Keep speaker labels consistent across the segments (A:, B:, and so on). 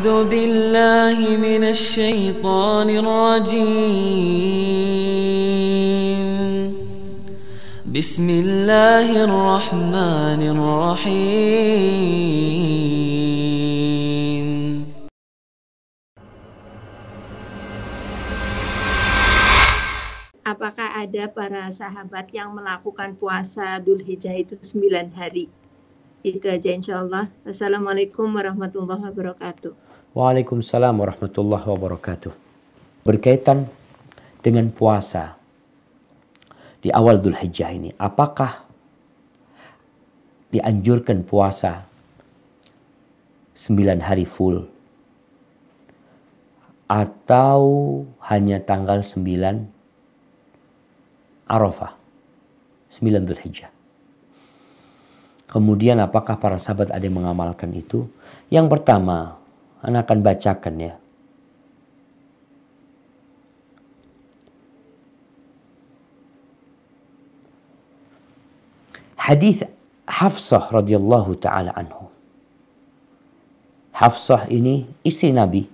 A: أعوذ بالله من الشيطان الرجيم بسم الله الرحمن الرحيم Apakah ada para sahabat yang melakukan puasa Dhul Hijjah itu 9 hari? Itu aja insya Allah. Assalamualaikum warahmatullahi wabarakatuh. Waalaikumsalam warahmatullahi wabarakatuh. Berkaitan dengan puasa di awal Dhul Hijjah ini, apakah dianjurkan puasa sembilan hari full atau hanya tanggal sembilan Arafah sembilan Dhul Hijjah. Kemudian apakah para sahabat ada yang mengamalkan itu? Yang pertama, anda akan bacakan ya. Hadis Hafsah radhiyallahu taala anhu. Hafsah ini istri Nabi.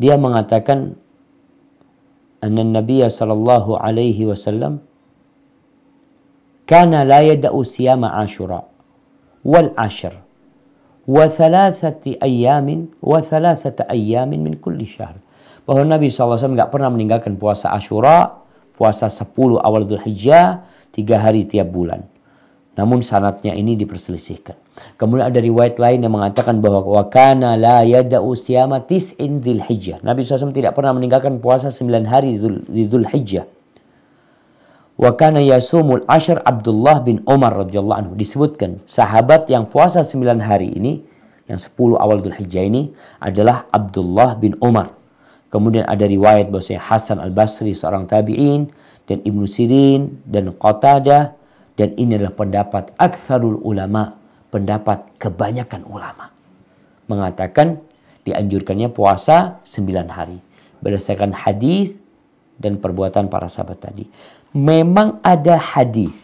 A: Dia mengatakan anna Nabi sallallahu alaihi wasallam kana la yada'u siyama Asyura wal Asyr. وثلاثة أيام وثلاثة أيام من كل شهر bahwa Nabi SAW nggak pernah meninggalkan puasa Ashura, puasa 10 awal Dhul Hijjah, tiga hari tiap bulan. Namun sanatnya ini diperselisihkan. Kemudian ada riwayat lain yang mengatakan bahwa wakana la yada siyama tis'in Dhul Hijjah. Nabi SAW tidak pernah meninggalkan puasa 9 hari di Dhul Hijjah. Wa kana yasumul ashar Abdullah bin Umar radhiyallahu anhu disebutkan sahabat yang puasa 9 hari ini yang 10 awal Dzulhijjah ini adalah Abdullah bin Umar. Kemudian ada riwayat bahwasanya Hasan Al-Basri seorang tabi'in dan Ibnu Sirin dan Qatadah dan ini adalah pendapat aktsarul ulama, pendapat kebanyakan ulama mengatakan dianjurkannya puasa 9 hari berdasarkan hadis dan perbuatan para sahabat tadi. Memang ada hadis.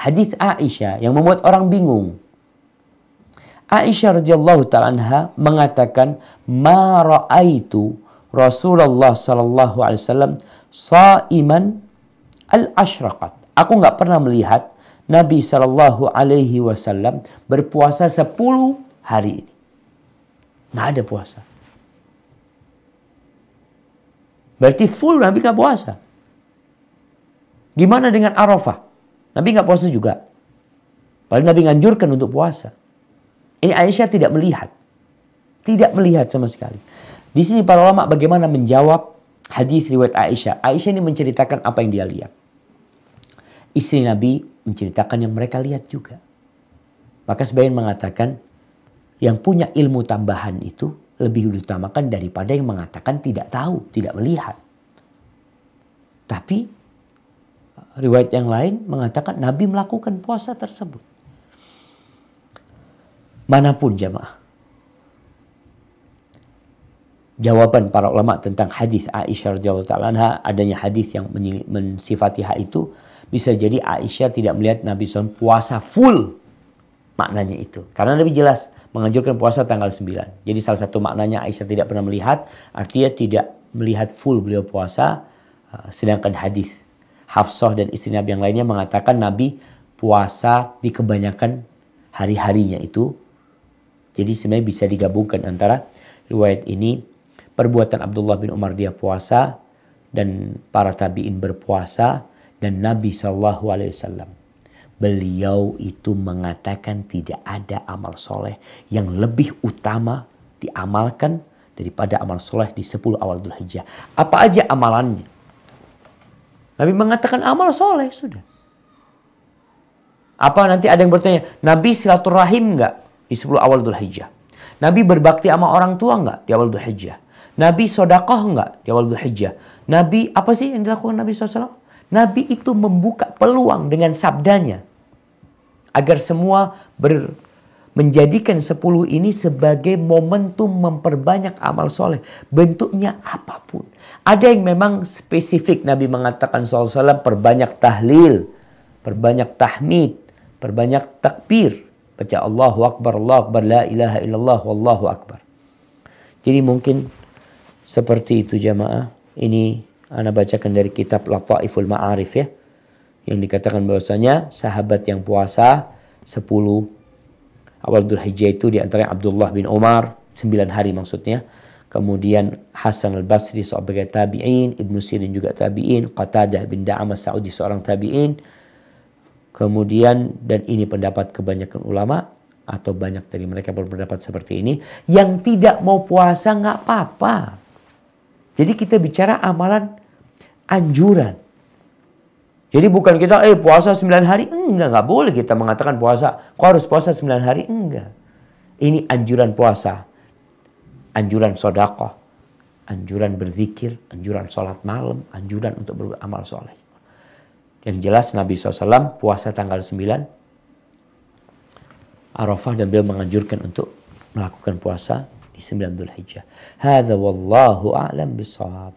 A: Hadis Aisyah yang membuat orang bingung. Aisyah radhiyallahu taala anha mengatakan, "Ma ra'aitu Rasulullah sallallahu alaihi wasallam sa'iman al-ashraqat." Aku nggak pernah melihat Nabi sallallahu alaihi wasallam berpuasa 10 hari ini. Nggak ada puasa. Berarti full Nabi nggak puasa. Gimana dengan Arafah? Nabi nggak puasa juga. Padahal Nabi nganjurkan untuk puasa. Ini Aisyah tidak melihat. Tidak melihat sama sekali. Di sini para ulama bagaimana menjawab hadis riwayat Aisyah. Aisyah ini menceritakan apa yang dia lihat. Istri Nabi menceritakan yang mereka lihat juga. Maka sebagian mengatakan yang punya ilmu tambahan itu lebih diutamakan daripada yang mengatakan tidak tahu, tidak melihat. Tapi riwayat yang lain mengatakan Nabi melakukan puasa tersebut. Manapun jamaah. Jawaban para ulama tentang hadis Aisyah radhiyallahu taala adanya hadis yang mensifati hak itu bisa jadi Aisyah tidak melihat Nabi SAW puasa full maknanya itu. Karena lebih jelas menganjurkan puasa tanggal 9. Jadi salah satu maknanya Aisyah tidak pernah melihat, artinya tidak melihat full beliau puasa, eh, sedangkan hadis. Hafsah dan istri Nabi yang lainnya mengatakan Nabi puasa di kebanyakan hari-harinya itu. Jadi sebenarnya bisa digabungkan antara riwayat ini, perbuatan Abdullah bin Umar dia puasa, dan para tabiin berpuasa, dan Nabi saw beliau itu mengatakan tidak ada amal soleh yang lebih utama diamalkan daripada amal soleh di 10 awal Dhul Hijjah. Apa aja amalannya? Nabi mengatakan amal soleh, sudah. Apa nanti ada yang bertanya, Nabi silaturahim enggak di 10 awal Dhul Hijjah? Nabi berbakti sama orang tua enggak di awal Dhul Hijjah? Nabi sodakoh enggak di awal Dhul Hijjah? Nabi apa sih yang dilakukan Nabi SAW? Nabi itu membuka peluang dengan sabdanya agar semua ber, menjadikan sepuluh ini sebagai momentum memperbanyak amal soleh. Bentuknya apapun. Ada yang memang spesifik Nabi mengatakan SAW perbanyak tahlil, perbanyak tahmid, perbanyak takbir. Baca Allah Akbar, Allahu Akbar, La ilaha illallah, Wallahu Akbar. Jadi mungkin seperti itu jamaah. Ini Anda bacakan dari kitab Lataiful Ma'arif ya yang dikatakan bahwasanya sahabat yang puasa 10 awal Hijjah itu di antara Abdullah bin Umar 9 hari maksudnya kemudian Hasan al-Basri sebagai tabi'in Ibnu Sirin juga tabi'in Qatadah bin Da'amah Saudi seorang tabi'in kemudian dan ini pendapat kebanyakan ulama atau banyak dari mereka berpendapat seperti ini yang tidak mau puasa nggak apa-apa jadi kita bicara amalan anjuran jadi bukan kita, eh puasa 9 hari, enggak, enggak boleh kita mengatakan puasa. Kok harus puasa 9 hari? Enggak. Ini anjuran puasa, anjuran sodako, anjuran berzikir, anjuran sholat malam, anjuran untuk beramal soleh. Yang jelas Nabi SAW puasa tanggal 9, Arafah dan beliau menganjurkan untuk melakukan puasa di 9 Dzulhijjah. Hadza wallahu a'lam bisawab.